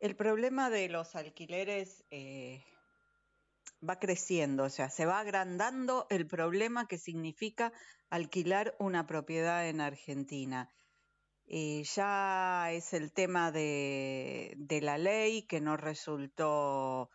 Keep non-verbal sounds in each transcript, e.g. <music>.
El problema de los alquileres eh, va creciendo, o sea, se va agrandando el problema que significa alquilar una propiedad en Argentina. Eh, ya es el tema de, la ley que no resultó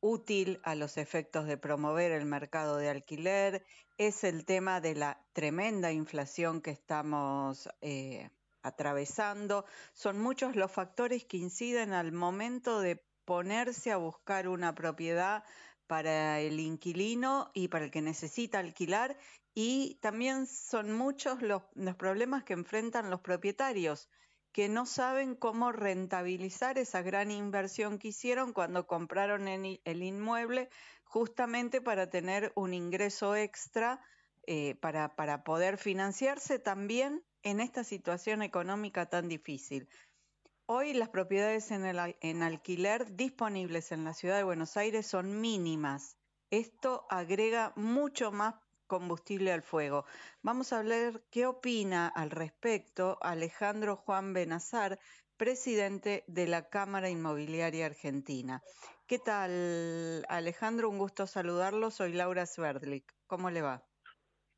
útil a los efectos de promover el mercado de alquiler, es el tema de la tremenda inflación que estamos eh, atravesando. Son muchos los factores que inciden al momento de ponerse a buscar una propiedad para el inquilino y para el que necesita alquilar y también son muchos los, problemas que enfrentan los propietarios que no saben cómo rentabilizar esa gran inversión que hicieron cuando compraron el inmueble justamente para tener un ingreso extra eh, para, para poder financiarse también en esta situación económica tan difícil. Hoy las propiedades en, alquiler disponibles en la ciudad de Buenos Aires son mínimas. Esto agrega mucho más combustible al fuego. Vamos a ver qué opina al respecto Alejandro Juan Benazar, presidente de la Cámara Inmobiliaria Argentina. ¿Qué tal, Alejandro? Un gusto saludarlo. Soy Laura Sverdlik. ¿Cómo le va?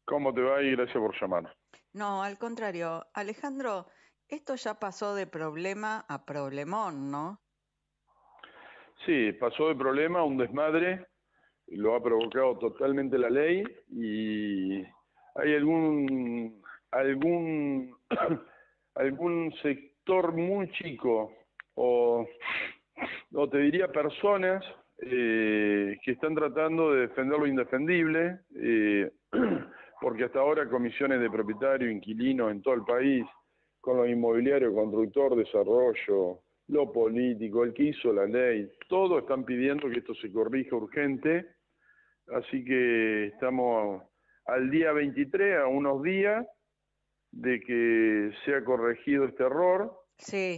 ¿Cómo te va? Y gracias por llamar. No, al contrario. Alejandro, esto ya pasó de problema a problemón, ¿no? Sí, pasó de problema a un desmadre, lo ha provocado totalmente la ley y hay algún, algún, <coughs> algún sector muy chico o, te diría personas eh, que están tratando de defender lo indefendible. Eh, porque hasta ahora comisiones de propietario, inquilino en todo el país, con los inmobiliarios, constructor, desarrollo, lo político, el que hizo la ley, todos están pidiendo que esto se corrija urgente, así que estamos al día 23, a unos días de que sea corregido este error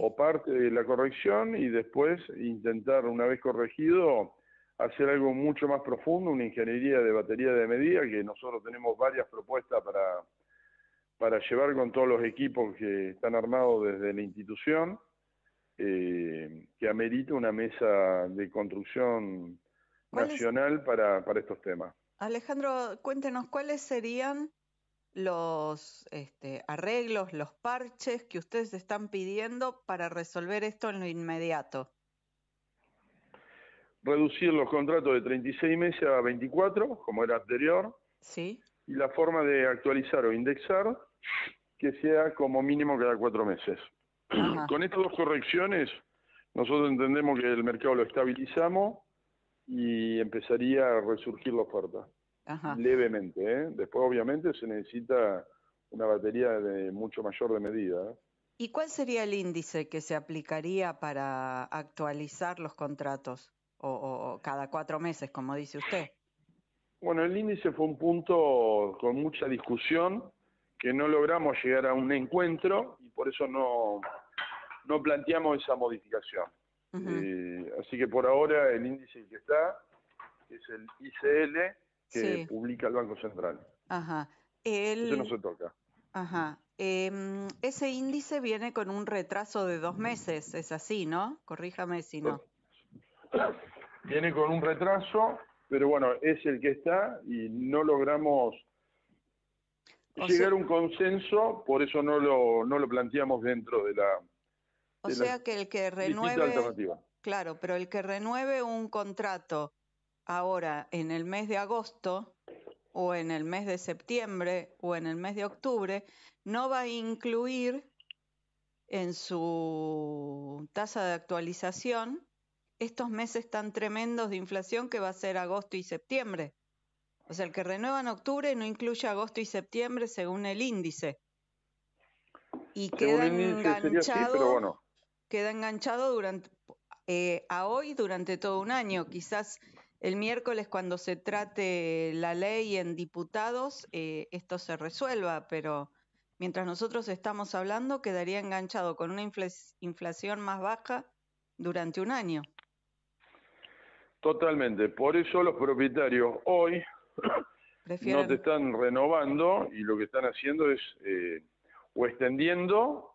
o parte de la corrección y después intentar, una vez corregido, hacer algo mucho más profundo, una ingeniería de batería de medida, que nosotros tenemos varias propuestas para, llevar con todos los equipos que están armados desde la institución, eh, que amerita una mesa de construcción nacional para, para estos temas. Alejandro, cuéntenos cuáles serían los este, arreglos, los parches que ustedes están pidiendo para resolver esto en lo inmediato reducir los contratos de 36 meses a 24, como era anterior. Sí. Y la forma de actualizar o indexar que sea como mínimo cada cuatro meses. Con estas dos correcciones, nosotros entendemos que el mercado lo estabilizamos y empezaría a resurgir la oferta. Levemente. ¿eh? Después, obviamente, se necesita una batería de mucho mayor de medida. ¿Y cuál sería el índice que se aplicaría para actualizar los contratos? o, cada cuatro meses, como dice usted? Bueno, el índice fue un punto con mucha discusión, que no logramos llegar a un encuentro y por eso no, no planteamos esa modificación. Eh, así que por ahora el índice que está es el ICL que publica el Banco Central. Ajá. Eso no se toca. Ajá. Em, ese índice viene con un retraso de dos meses, es así, ¿no? Corríjame si no. Viene con un retraso, pero bueno, es el que está y no logramos llegar a un consenso, por eso no lo, no lo planteamos dentro de la... O sea que el que renueve... Claro, pero el que renueve un contrato ahora en el mes de agosto o en el mes de septiembre o en el mes de octubre, no va a incluir en su tasa de actualización estos meses tan tremendos de inflación que va a ser agosto y septiembre. O sea, el que renueva en octubre no incluye agosto y septiembre según el índice. Y queda enganchado, enganchado durante, eh, a hoy durante todo un año. Quizás el miércoles cuando se trate la ley en diputados eh, esto se resuelva, pero mientras nosotros estamos hablando quedaría enganchado con una inflación más baja durante un año. Totalmente. Por eso los propietarios hoy <clears throat> no te están renovando y lo que están haciendo es eh, o extendiendo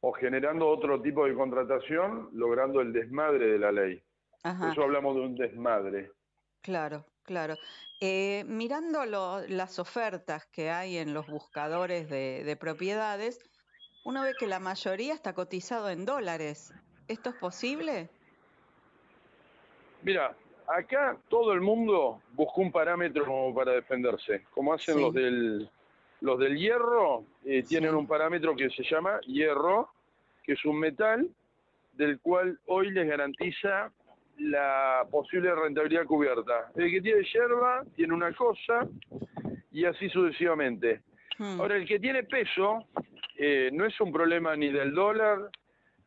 o generando otro tipo de contratación, logrando el desmadre de la ley. Por eso hablamos de un desmadre. Claro, claro. Eh, mirando las ofertas que hay en los buscadores de, de propiedades, uno ve que la mayoría está cotizado en dólares. ¿Esto es posible? Mira, Acá todo el mundo busca un parámetro para defenderse, como hacen los del los del hierro, eh, tienen un parámetro que se llama hierro, que es un metal del cual hoy les garantiza la posible rentabilidad cubierta. El que tiene hierba tiene una cosa y así sucesivamente. Hmm. Ahora, el que tiene peso eh, no es un problema ni del dólar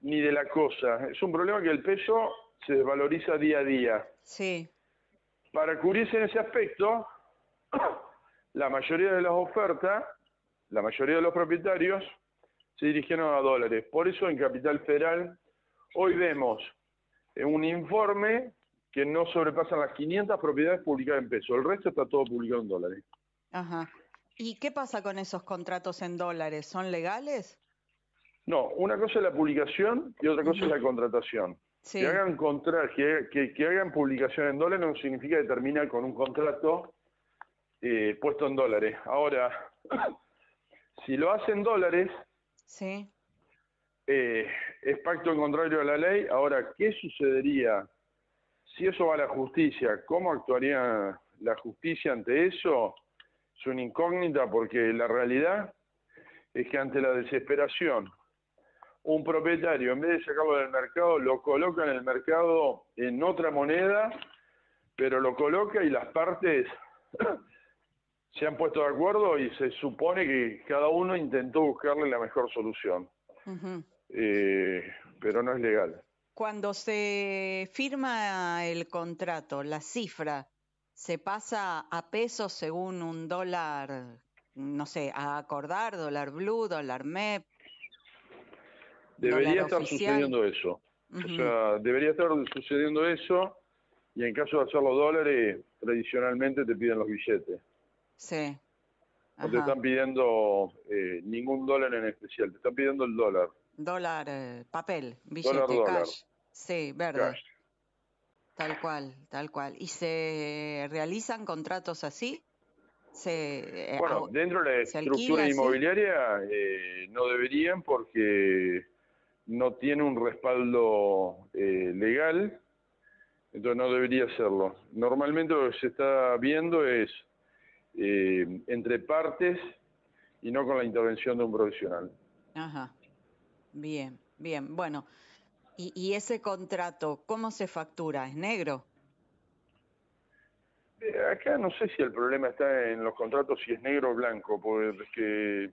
ni de la cosa, es un problema que el peso se desvaloriza día a día. Sí. Para cubrirse en ese aspecto, <clears throat> la mayoría de las ofertas, la mayoría de los propietarios, se dirigieron a dólares. Por eso en Capital Federal hoy vemos un informe que no sobrepasan las 500 propiedades publicadas en pesos, el resto está todo publicado en dólares. Ajá. ¿Y qué pasa con esos contratos en dólares? ¿Son legales? No, una cosa es la publicación y otra cosa es la contratación. Que, hagan contra, que, hagan publicación en dólares no significa que termina con un contrato eh, puesto en dólares. Ahora, <coughs> si lo hacen dólares, eh, es pacto contrario a la ley. Ahora, ¿qué sucedería si eso va a la justicia? ¿Cómo actuaría la justicia ante eso? Es una incógnita porque la realidad es que ante la desesperación un propietario, en vez de sacarlo del mercado, lo coloca en el mercado en otra moneda, pero lo coloca y las partes <clears throat> se han puesto de acuerdo y se supone que cada uno intentó buscarle la mejor solución. Eh, pero no es legal. Cuando se firma el contrato, la cifra se pasa a pesos según un dólar, no sé, a acordar, dólar blue, dólar MEP, debería estar sucediendo eso. O sea, debería estar sucediendo eso y en caso de hacer los dólares, tradicionalmente te piden los billetes. Sí. No te están pidiendo eh, ningún dólar en especial, te están pidiendo el dólar. Dólar, eh, papel, billete, cash. Sí, verde. Tal cual, tal cual. ¿Y se realizan contratos así? Se, eh, bueno, dentro de la estructura inmobiliaria no deberían porque no tiene un respaldo eh, legal, entonces no debería hacerlo. Normalmente lo que se está viendo es eh, entre partes y no con la intervención de un profesional. Ajá, bien, bien, bueno. ¿Y, ese contrato cómo se factura? ¿Es negro? Eh, acá no sé si el problema está en los contratos, si es negro o blanco, porque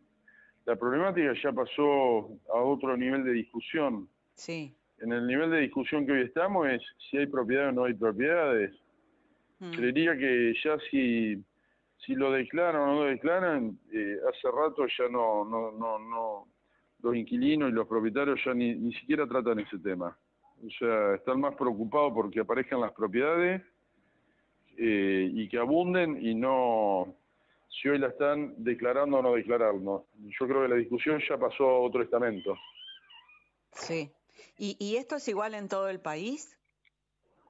la problemática ya pasó a otro nivel de discusión. Sí. En el nivel de discusión que hoy estamos es si hay propiedades o no hay propiedades. Mm. Creería que ya si, si lo declaran o no lo declaran, eh, hace rato ya no, no, no, no, los inquilinos y los propietarios ya ni, ni siquiera tratan ese tema. O sea, están más preocupados porque aparezcan las propiedades eh, y que abunden y no si hoy la están declarando o no declarando. Yo creo que la discusión ya pasó a otro estamento. Sí. ¿Y, esto es igual en todo el país?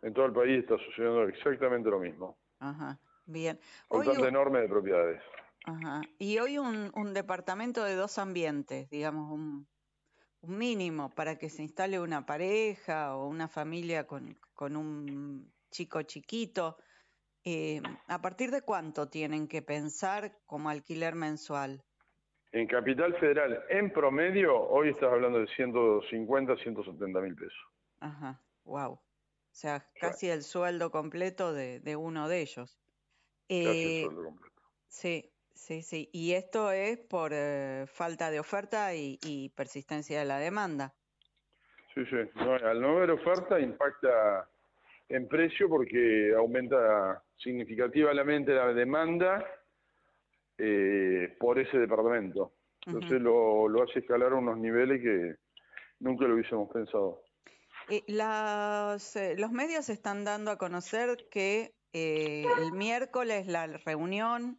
En todo el país está sucediendo exactamente lo mismo. Ajá, bien. Hoy, un enorme de propiedades. Ajá. Y hoy un, departamento de dos ambientes, digamos, un, un mínimo para que se instale una pareja o una familia con, con un chico chiquito, Em, ¿A partir de cuánto tienen que pensar como alquiler mensual? En Capital Federal, en promedio, hoy estás hablando de 150, 170 mil pesos. Ajá, wow. O sea, casi el sueldo completo de, uno de ellos. casi el eh, sueldo completo. Sí, sí, sí. Y esto es por eh, falta de oferta y, persistencia de la demanda. Sí, sí. al no haber oferta impacta en precio porque aumenta significativamente la demanda eh, por ese departamento. Entonces lo, hace escalar a unos niveles que nunca lo hubiésemos pensado. Eh, eh, los medios están dando a conocer que el miércoles la reunión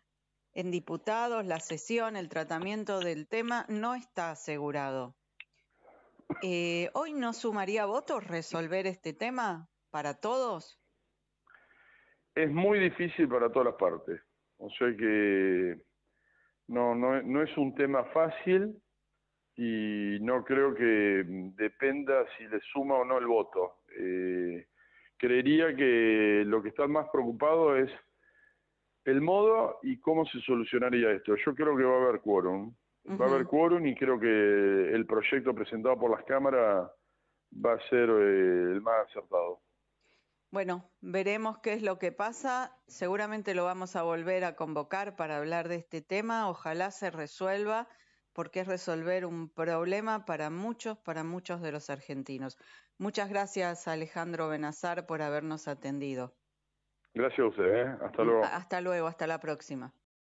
en diputados, la sesión, el tratamiento del tema no está asegurado. ¿Hoy no sumaría votos resolver este tema? para todos? Es muy difícil para todas las partes. O sea que no, no, no es un tema fácil y no creo que dependa si le suma o no el voto. Eh, creería que lo que está más preocupado es el modo y cómo se solucionaría esto. Yo creo que va a haber quórum. Va a haber quórum y creo que el proyecto presentado por las cámaras va a ser eh, el más acertado. Bueno, veremos qué es lo que pasa. Seguramente lo vamos a volver a convocar para hablar de este tema. Ojalá se resuelva, porque es resolver un problema para muchos, para muchos de los argentinos. Muchas gracias, Alejandro Benazar, por habernos atendido. Gracias a usted. ¿eh? Hasta mm, luego. Hasta luego, hasta la próxima.